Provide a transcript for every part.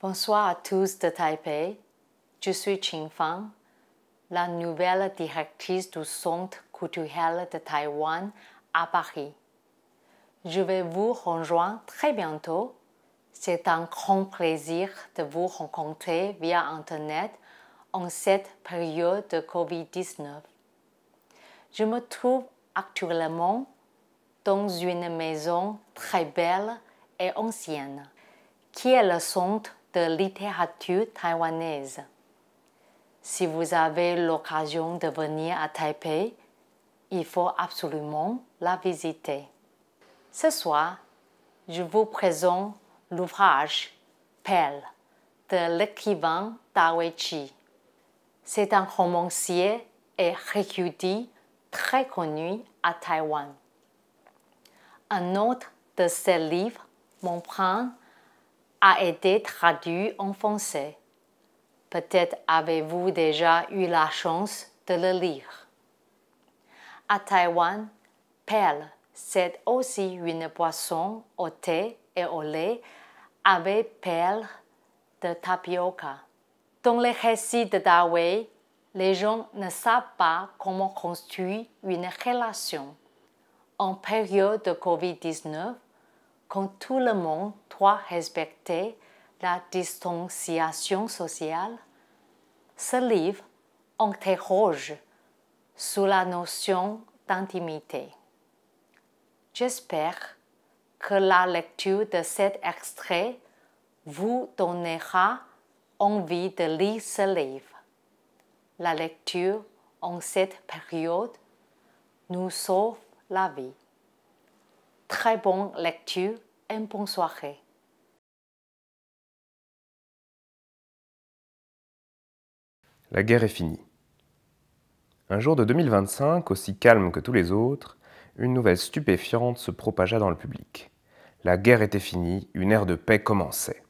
Bonsoir à tous de Taipei. Je suis Ching Fang, la nouvelle directrice du Centre culturel de Taïwan à Paris. Je vais vous rejoindre très bientôt. C'est un grand plaisir de vous rencontrer via Internet en cette période de COVID-19. Je me trouve actuellement dans une maison très belle et ancienne, qui est le centre de littérature taïwanaise. Si vous avez l'occasion de venir à Taipei, il faut absolument la visiter. Ce soir, je vous présente l'ouvrage pelle de l'écrivain Chi. C'est un romancier et récudit très connu à Taïwan. Un autre de ses livres m'emprunte a été traduit en français. Peut-être avez-vous déjà eu la chance de le lire. À Taïwan, perle, c'est aussi une boisson au thé et au lait avec Pearl de tapioca. Dans les récits de Dawei, les gens ne savent pas comment construire une relation. En période de COVID-19, quand tout le monde doit respecter la distanciation sociale, ce livre interroge sur la notion d'intimité. J'espère que la lecture de cet extrait vous donnera envie de lire ce livre. La lecture en cette période nous sauve la vie très bonne lecture et bonne soirée. La guerre est finie. Un jour de 2025, aussi calme que tous les autres, une nouvelle stupéfiante se propagea dans le public. La guerre était finie, une ère de paix commençait.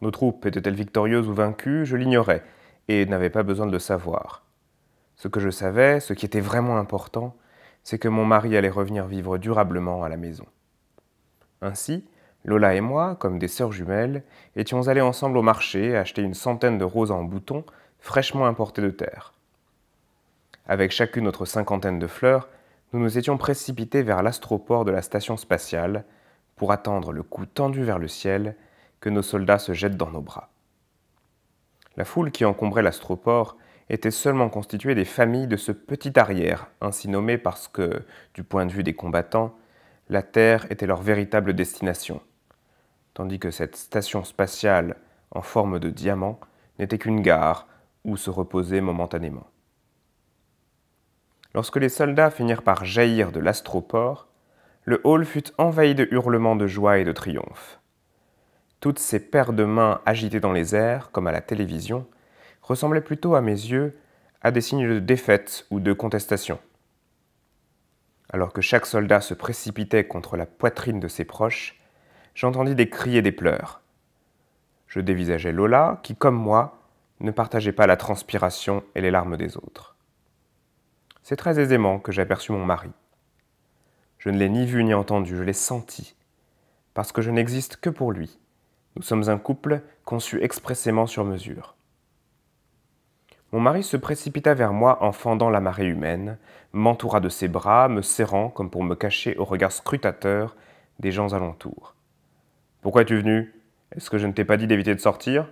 Nos troupes étaient-elles victorieuses ou vaincues Je l'ignorais et n'avais pas besoin de le savoir. Ce que je savais, ce qui était vraiment important, c'est que mon mari allait revenir vivre durablement à la maison. Ainsi, Lola et moi, comme des sœurs jumelles, étions allés ensemble au marché acheter une centaine de roses en boutons fraîchement importées de terre. Avec chacune notre cinquantaine de fleurs, nous nous étions précipités vers l'astroport de la station spatiale pour attendre le coup tendu vers le ciel que nos soldats se jettent dans nos bras. La foule qui encombrait l'astroport étaient seulement constituées des familles de ce petit arrière, ainsi nommé parce que, du point de vue des combattants, la Terre était leur véritable destination, tandis que cette station spatiale en forme de diamant n'était qu'une gare où se reposer momentanément. Lorsque les soldats finirent par jaillir de l'astroport, le hall fut envahi de hurlements de joie et de triomphe. Toutes ces paires de mains agitées dans les airs, comme à la télévision, ressemblait plutôt à mes yeux à des signes de défaite ou de contestation. Alors que chaque soldat se précipitait contre la poitrine de ses proches, j'entendis des cris et des pleurs. Je dévisageais Lola, qui, comme moi, ne partageait pas la transpiration et les larmes des autres. C'est très aisément que j'aperçus mon mari. Je ne l'ai ni vu ni entendu, je l'ai senti, parce que je n'existe que pour lui. Nous sommes un couple conçu expressément sur mesure. Mon mari se précipita vers moi en fendant la marée humaine, m'entoura de ses bras, me serrant comme pour me cacher au regard scrutateur des gens alentour. Pourquoi es-tu venu Est-ce que je ne t'ai pas dit d'éviter de sortir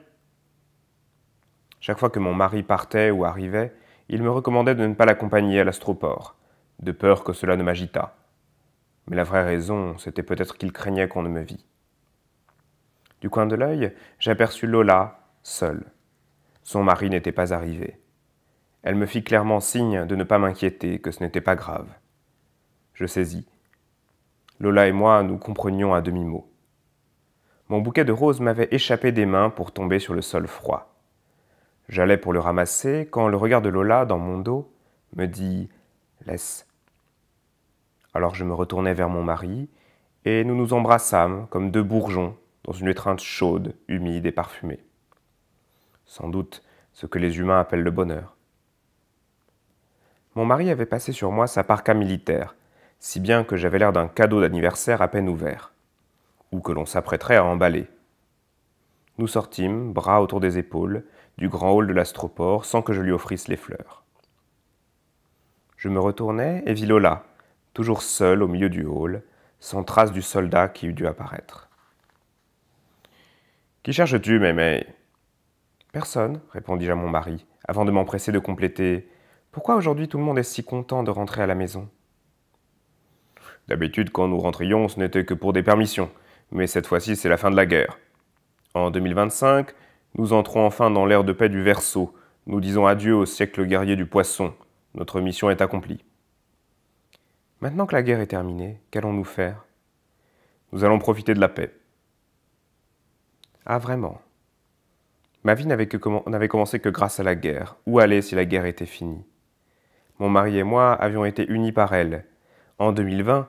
Chaque fois que mon mari partait ou arrivait, il me recommandait de ne pas l'accompagner à l'astroport, de peur que cela ne m'agitât. Mais la vraie raison, c'était peut-être qu'il craignait qu'on ne me vît. Du coin de l'œil, j'aperçus Lola, seule. Son mari n'était pas arrivé. Elle me fit clairement signe de ne pas m'inquiéter, que ce n'était pas grave. Je saisis. Lola et moi nous comprenions à demi-mot. Mon bouquet de roses m'avait échappé des mains pour tomber sur le sol froid. J'allais pour le ramasser quand le regard de Lola dans mon dos me dit Laisse. Alors je me retournai vers mon mari et nous nous embrassâmes comme deux bourgeons dans une étreinte chaude, humide et parfumée sans doute ce que les humains appellent le bonheur. Mon mari avait passé sur moi sa parka militaire, si bien que j'avais l'air d'un cadeau d'anniversaire à peine ouvert, ou que l'on s'apprêterait à emballer. Nous sortîmes, bras autour des épaules, du grand hall de l'astroport sans que je lui offrisse les fleurs. Je me retournai et vis Lola, toujours seule au milieu du hall, sans trace du soldat qui eût dû apparaître. Qui cherches-tu, Mémé Personne, répondis-je à mon mari, avant de m'empresser de compléter. Pourquoi aujourd'hui tout le monde est si content de rentrer à la maison D'habitude, quand nous rentrions, ce n'était que pour des permissions, mais cette fois-ci, c'est la fin de la guerre. En 2025, nous entrons enfin dans l'ère de paix du Verseau. Nous disons adieu au siècle guerrier du Poisson. Notre mission est accomplie. Maintenant que la guerre est terminée, qu'allons-nous faire Nous allons profiter de la paix. Ah vraiment Ma vie n'avait commencé que grâce à la guerre. Où aller si la guerre était finie Mon mari et moi avions été unis par elle. En 2020,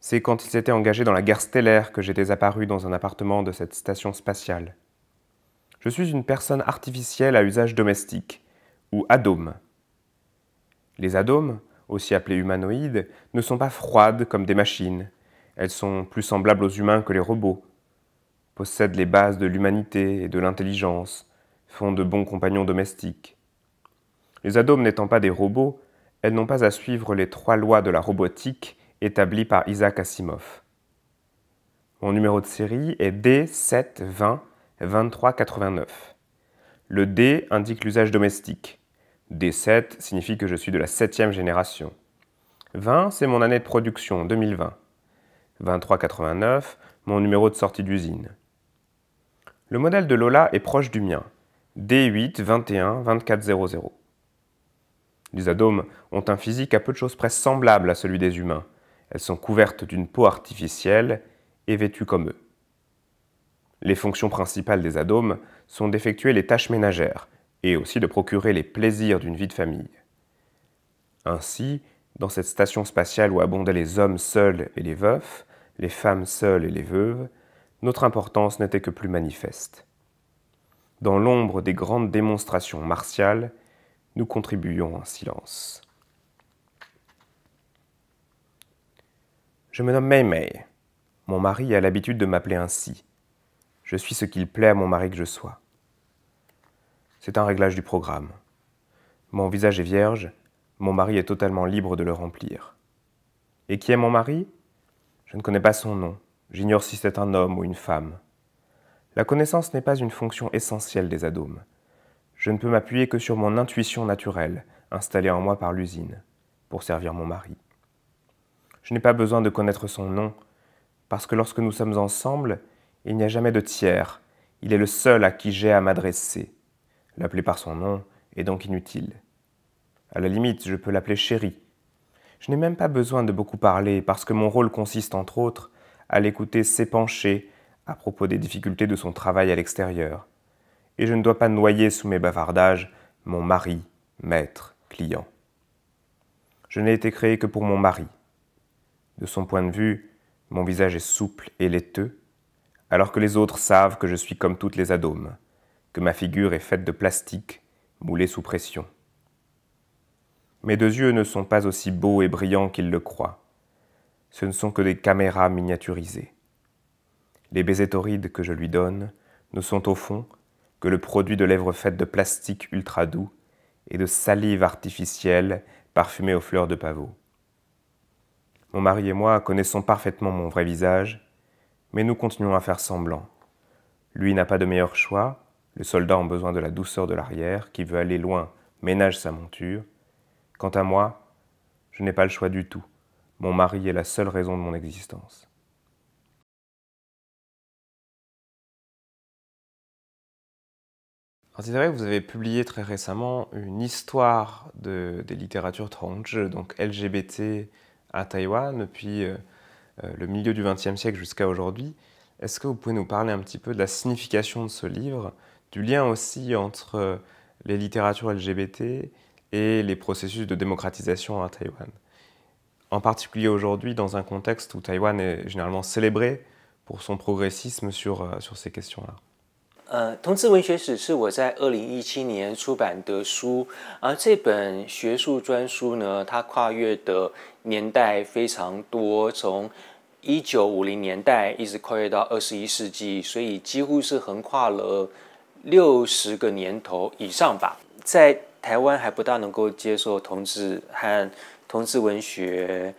c'est quand ils s'étaient engagés dans la guerre stellaire que j'étais apparu dans un appartement de cette station spatiale. Je suis une personne artificielle à usage domestique, ou adome. Les adomes, aussi appelés humanoïdes, ne sont pas froides comme des machines. Elles sont plus semblables aux humains que les robots, possèdent les bases de l'humanité et de l'intelligence, font de bons compagnons domestiques. Les adomes n'étant pas des robots, elles n'ont pas à suivre les trois lois de la robotique établies par Isaac Asimov. Mon numéro de série est d 720 Le D indique l'usage domestique. D7 signifie que je suis de la septième génération. 20, c'est mon année de production, 2020. 2389, mon numéro de sortie d'usine. Le modèle de Lola est proche du mien. D8 21 2400 Les adomes ont un physique à peu de choses près semblable à celui des humains. Elles sont couvertes d'une peau artificielle et vêtues comme eux. Les fonctions principales des adomes sont d'effectuer les tâches ménagères et aussi de procurer les plaisirs d'une vie de famille. Ainsi, dans cette station spatiale où abondaient les hommes seuls et les veufs, les femmes seules et les veuves, notre importance n'était que plus manifeste. Dans l'ombre des grandes démonstrations martiales, nous contribuons en silence. Je me nomme Mei Mon mari a l'habitude de m'appeler ainsi. Je suis ce qu'il plaît à mon mari que je sois. C'est un réglage du programme. Mon visage est vierge, mon mari est totalement libre de le remplir. Et qui est mon mari Je ne connais pas son nom. J'ignore si c'est un homme ou une femme. La connaissance n'est pas une fonction essentielle des adômes. Je ne peux m'appuyer que sur mon intuition naturelle, installée en moi par l'usine, pour servir mon mari. Je n'ai pas besoin de connaître son nom, parce que lorsque nous sommes ensemble, il n'y a jamais de tiers, il est le seul à qui j'ai à m'adresser. L'appeler par son nom est donc inutile. À la limite, je peux l'appeler chéri. Je n'ai même pas besoin de beaucoup parler, parce que mon rôle consiste entre autres à l'écouter s'épancher à propos des difficultés de son travail à l'extérieur, et je ne dois pas noyer sous mes bavardages mon mari, maître, client. Je n'ai été créé que pour mon mari. De son point de vue, mon visage est souple et laiteux, alors que les autres savent que je suis comme toutes les adômes, que ma figure est faite de plastique, moulée sous pression. Mes deux yeux ne sont pas aussi beaux et brillants qu'ils le croient. Ce ne sont que des caméras miniaturisées. Les baisers torrides que je lui donne ne sont au fond que le produit de lèvres faites de plastique ultra doux et de salive artificielle parfumée aux fleurs de pavot. Mon mari et moi connaissons parfaitement mon vrai visage, mais nous continuons à faire semblant. Lui n'a pas de meilleur choix, le soldat en besoin de la douceur de l'arrière, qui veut aller loin, ménage sa monture. Quant à moi, je n'ai pas le choix du tout. Mon mari est la seule raison de mon existence. Alors, vrai que vous avez publié très récemment une histoire des littératures trans, donc LGBT à Taïwan, depuis euh, euh, le milieu du XXe siècle jusqu'à aujourd'hui. Est-ce que vous pouvez nous parler un petit peu de la signification de ce livre, du lien aussi entre euh, les littératures LGBT et les processus de démocratisation à Taïwan En particulier aujourd'hui, dans un contexte où Taïwan est généralement célébré pour son progressisme sur, sur ces questions-là. 呃，同志文学史是我在二零一七年出版的书，而这本学术专书呢，它跨越的年代非常多，从一九五零年代一直跨越到二十一世纪，所以几乎是横跨了六十个年头以上吧。在台湾还不大能够接受同志和同志文学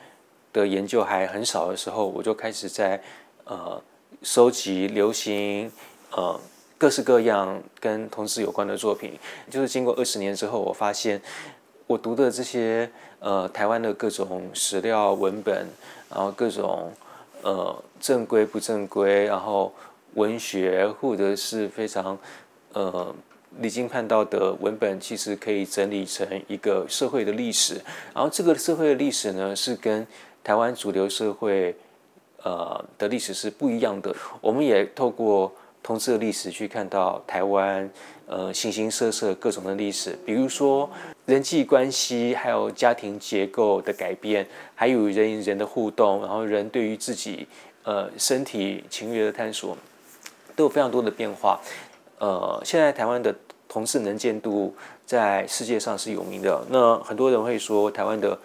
的研究还很少的时候，我就开始在呃收集流行呃。各式各样跟同志有关的作品，就是经过二十年之后，我发现我读的这些呃台湾的各种史料文本，然后各种呃正规不正规，然后文学或者是非常呃离经叛道的文本，其实可以整理成一个社会的历史。然后这个社会的历史呢，是跟台湾主流社会呃的历史是不一样的。我们也透过。同志的历史去看到台湾，呃，形形色色各种的历史，比如说人际关系，还有家庭结构的改变，还有人与人的互动，然后人对于自己呃身体情欲的探索，都有非常多的变化。呃，现在台湾的同志能见度在世界上是有名的。那很多人会说，台湾的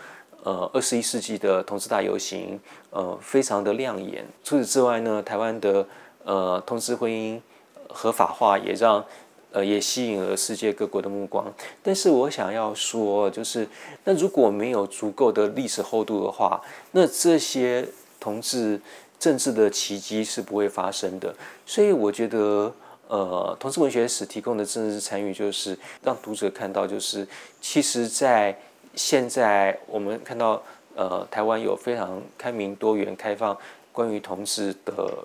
呃二十一世纪的同志大游行，呃，非常的亮眼。除此之外呢，台湾的。呃，同志婚姻合法化也让呃也吸引了世界各国的目光。但是我想要说，就是那如果没有足够的历史厚度的话，那这些同志政治的奇迹是不会发生的。所以我觉得，呃，同志文学史提供的政治参与，就是让读者看到，就是其实在现在我们看到，呃，台湾有非常开明、多元、开放关于同志的。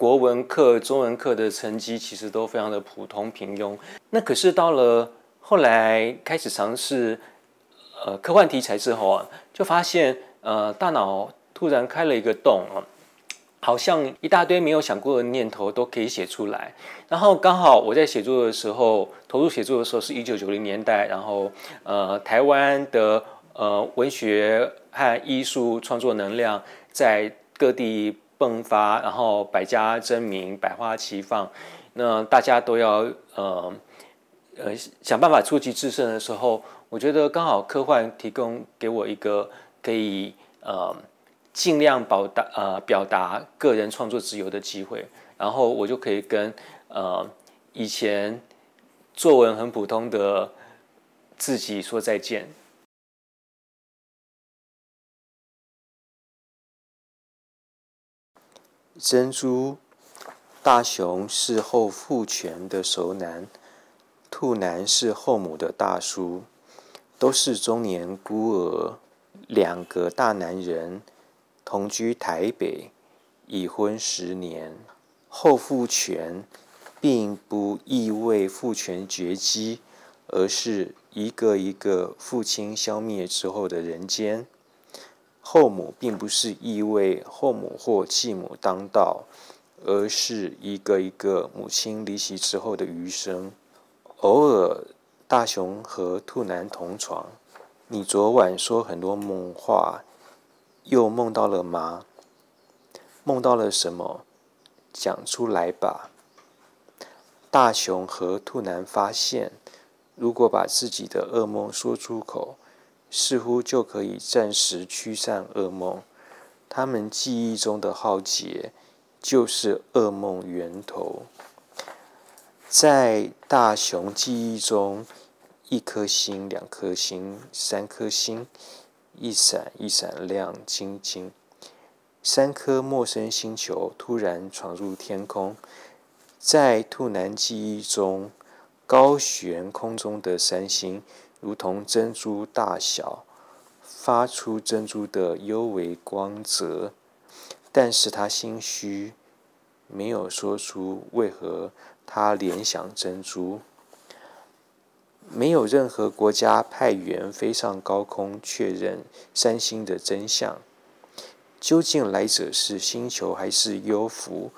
国文课、中文课的成绩其实都非常的普通平庸。那可是到了后来开始尝试呃科幻题材之后啊，就发现呃大脑突然开了一个洞啊，好像一大堆没有想过的念头都可以写出来。然后刚好我在写作的时候，投入写作的时候是一九九零年代，然后呃台湾的呃文学和艺术创作能量在各地。迸发，然后百家争鸣，百花齐放。那大家都要呃呃想办法出奇制胜的时候，我觉得刚好科幻提供给我一个可以呃尽量表达呃表达个人创作自由的机会，然后我就可以跟呃以前作文很普通的自己说再见。珍珠大雄是后父权的熟男，兔男是后母的大叔，都是中年孤儿，两个大男人同居台北，已婚十年。后父权并不意味父权绝迹，而是一个一个父亲消灭之后的人间。后母并不是意味后母或继母当道，而是一个一个母亲离席之后的余生。偶尔，大雄和兔男同床。你昨晚说很多梦话，又梦到了吗？梦到了什么？讲出来吧。大雄和兔男发现，如果把自己的噩梦说出口。似乎就可以暂时驱散噩梦。他们记忆中的浩劫，就是噩梦源头。在大雄记忆中，一颗星、两颗星、三颗星，一闪一闪亮晶晶。三颗陌生星球突然闯入天空。在兔男记忆中，高悬空中的三星。如同珍珠大小，发出珍珠的幽微光泽，但是他心虚，没有说出为何他联想珍珠。没有任何国家派员飞上高空确认三星的真相。究竟来者是星球还是幽浮？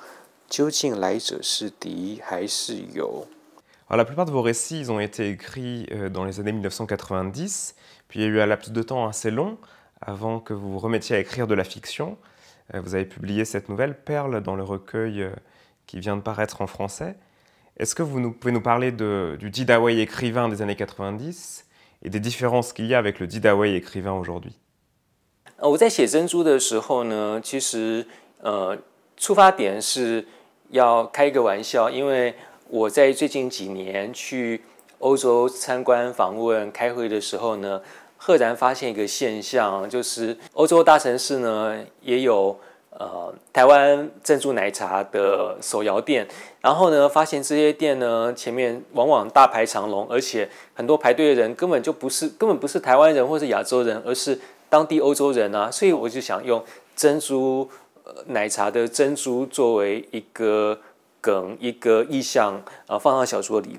究竟来者是敌还是友？la plupart de vos récits, ont été écrits euh, dans les années 1990, puis il y a eu un laps de temps assez long avant que vous vous remettiez à écrire de la fiction. Euh, vous avez publié cette nouvelle Perle dans le recueil euh, qui vient de paraître en français. Est-ce que vous pouvez nous parler du Didaway écrivain des années 90 et des différences qu'il y a avec le Didaway écrivain aujourd'hui 我在最近几年去欧洲参观、访问、开会的时候呢，赫然发现一个现象，就是欧洲大城市呢也有呃台湾珍珠奶茶的手摇店，然后呢，发现这些店呢前面往往大排长龙，而且很多排队的人根本就不是根本不是台湾人或是亚洲人，而是当地欧洲人啊，所以我就想用珍珠奶茶的珍珠作为一个。梗一个意象啊，放到小说里。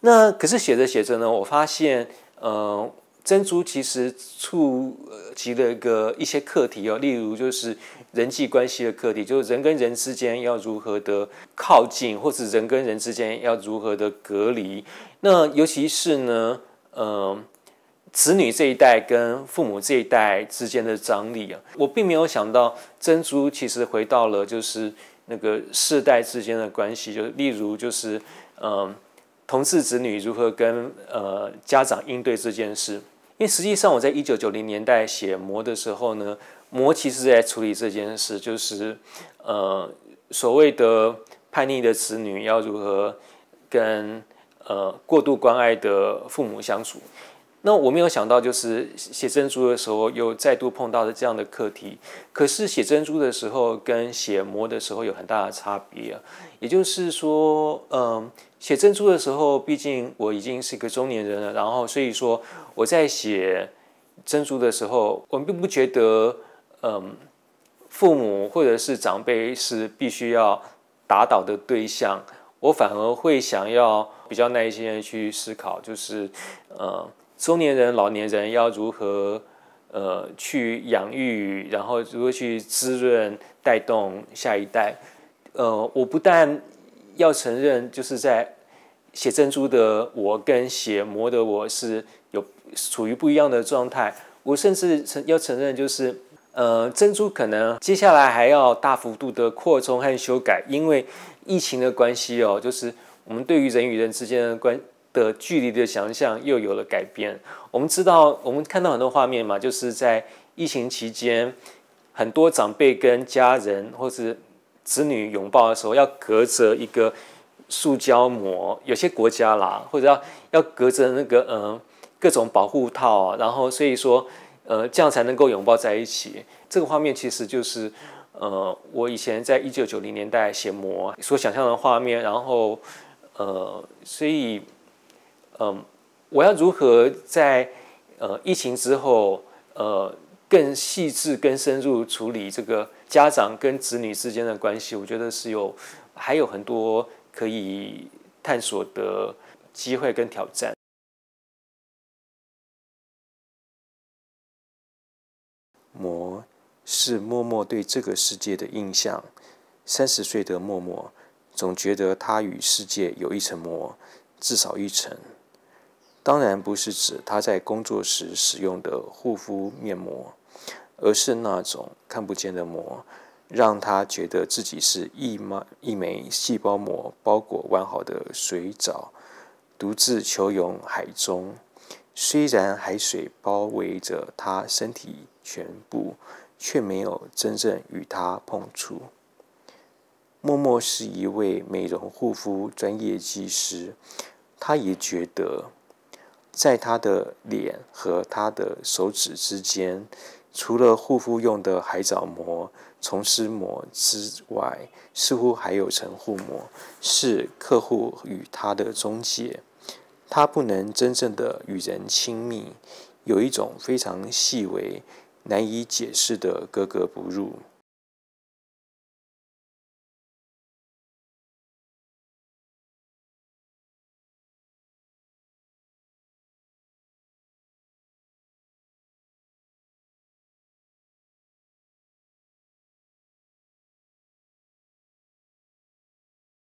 那可是写着写着呢，我发现，呃，珍珠其实触及了一个一些课题哦，例如就是人际关系的课题，就是人跟人之间要如何的靠近，或者人跟人之间要如何的隔离。那尤其是呢，呃，子女这一代跟父母这一代之间的张力啊，我并没有想到珍珠其实回到了就是。那个世代之间的关系，就例如，就是，嗯，同事子女如何跟呃家长应对这件事？因为实际上我在一九九零年代写《魔》的时候呢，《魔》其实在处理这件事，就是，呃，所谓的叛逆的子女要如何跟呃过度关爱的父母相处。那我没有想到，就是写珍珠的时候又再度碰到了这样的课题。可是写珍珠的时候跟写魔的时候有很大的差别啊，也就是说，嗯，写珍珠的时候，毕竟我已经是一个中年人了，然后所以说我在写珍珠的时候，我并不觉得，嗯，父母或者是长辈是必须要打倒的对象，我反而会想要比较耐心的去思考，就是，嗯。中年人、老年人要如何，呃，去养育，然后如何去滋润、带动下一代？呃，我不但要承认，就是在写珍珠的我跟写魔的我是有处于不一样的状态。我甚至承要承认，就是，呃，珍珠可能接下来还要大幅度的扩充和修改，因为疫情的关系哦，就是我们对于人与人之间的关。的距离的想象又有了改变。我们知道，我们看到很多画面嘛，就是在疫情期间，很多长辈跟家人或是子女拥抱的时候，要隔着一个塑胶膜，有些国家啦，或者要要隔着那个呃各种保护套，然后所以说呃这样才能够拥抱在一起。这个画面其实就是呃我以前在一九九零年代写膜所想象的画面，然后呃所以。嗯，我要如何在呃疫情之后，呃更细致、更深入处理这个家长跟子女之间的关系？我觉得是有还有很多可以探索的机会跟挑战。魔是默默对这个世界的印象。三十岁的默默总觉得他与世界有一层膜，至少一层。当然不是指他在工作时使用的护肤面膜，而是那种看不见的膜，让他觉得自己是一枚一枚细胞膜包裹完好的水藻，独自游泳海中。虽然海水包围着他身体全部，却没有真正与他碰触。默默是一位美容护肤专业技师，他也觉得。在他的脸和他的手指之间，除了护肤用的海藻膜、虫丝膜之外，似乎还有层护膜，是客户与他的中介，他不能真正的与人亲密，有一种非常细微、难以解释的格格不入。